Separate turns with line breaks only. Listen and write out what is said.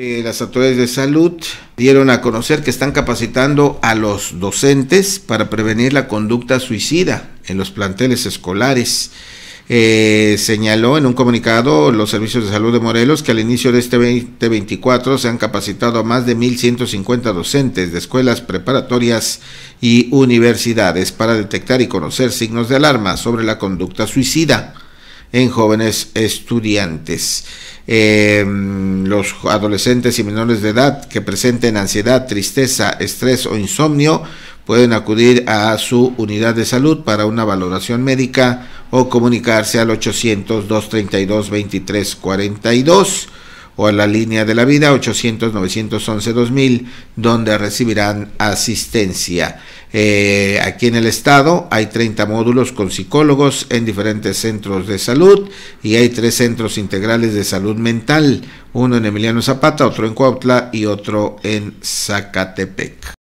Eh, las autoridades de salud dieron a conocer que están capacitando a los docentes para prevenir la conducta suicida en los planteles escolares. Eh, señaló en un comunicado los servicios de salud de Morelos que al inicio de este 2024 se han capacitado a más de 1.150 docentes de escuelas preparatorias y universidades para detectar y conocer signos de alarma sobre la conducta suicida en jóvenes estudiantes. Eh, los adolescentes y menores de edad que presenten ansiedad, tristeza, estrés o insomnio pueden acudir a su unidad de salud para una valoración médica o comunicarse al 800-232-2342 o a la línea de la vida 800-911-2000, donde recibirán asistencia. Eh, aquí en el estado hay 30 módulos con psicólogos en diferentes centros de salud y hay tres centros integrales de salud mental, uno en Emiliano Zapata, otro en Cuautla y otro en Zacatepec.